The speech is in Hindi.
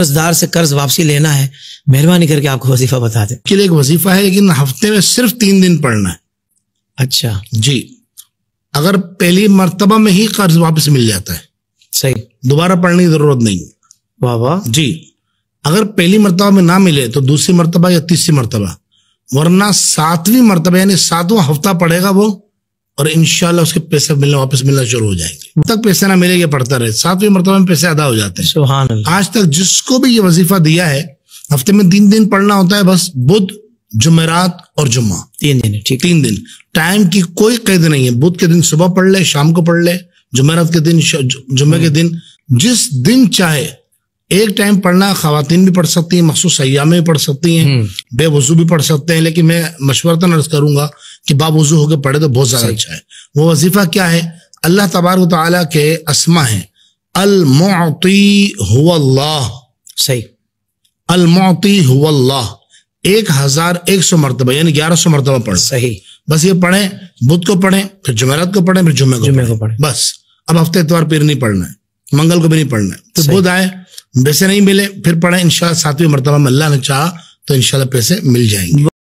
कर्जदार से कर्ज वापसी लेना है मेहरबानी करके आपको वजीफा बता दें के लिए एक वजीफा है लेकिन हफ्ते में सिर्फ तीन दिन पढ़ना है अच्छा जी अगर पहली मरतबा में ही कर्ज वापस मिल जाता है सही दोबारा पढ़ने की जरूरत नहीं वाह वाह जी अगर पहली मरतबा में ना मिले तो दूसरी मरतबा या तीसरी मरतबा वरना सातवीं मरतबा यानी सातवां हफ्ता पड़ेगा वो और इनशाला उसके पैसे मिलना वापस मिलना शुरू हो जाएंगे तक पैसे ना मिले ये पड़ता रहे सातवें मरतबा में पैसे अदा हो जाते हैं आज तक जिसको भी ये वजीफा दिया है हफ्ते में तीन दिन पढ़ना होता है बस बुध जुमेरात और जुम्मा तीन दिन ठीक तीन दिन टाइम की कोई कैद नहीं है बुध के दिन सुबह पढ़ ले शाम को पढ़ ले जुमेरात के दिन जुम्मे के हम्म। दिन जिस दिन चाहे एक टाइम पढ़ना खातन भी पढ़ सकती हैं मखसूस सयाम भी पढ़ सकती हैं हम्म। बेवजू भी पढ़ सकते हैं लेकिन मैं मशवरता तो नर्ज करूंगा कि बावजू होकर पढ़े तो बहुत ज़्यादा अच्छा है वो वजीफ़ा क्या है अल्लाह तबारक ताली के असमा है अलमोती सही अलमोती एक हजार एक सौ मरतबा यानी ग्यारह सौ मरतबा पढ़ सही बस ये पढ़े बुध को पढ़े फिर जुमेरात को पढ़े फिर को, जुमे को पढ़े बस अब हफ्ते इतवार पीर नहीं पढ़ना है मंगल को भी नहीं पढ़ना है तो बुध आए पैसे नहीं मिले फिर पढ़े इनशाला सातवीं मरतबा में अल्लाह ने चाह तो इनशाला पैसे मिल जाएंगे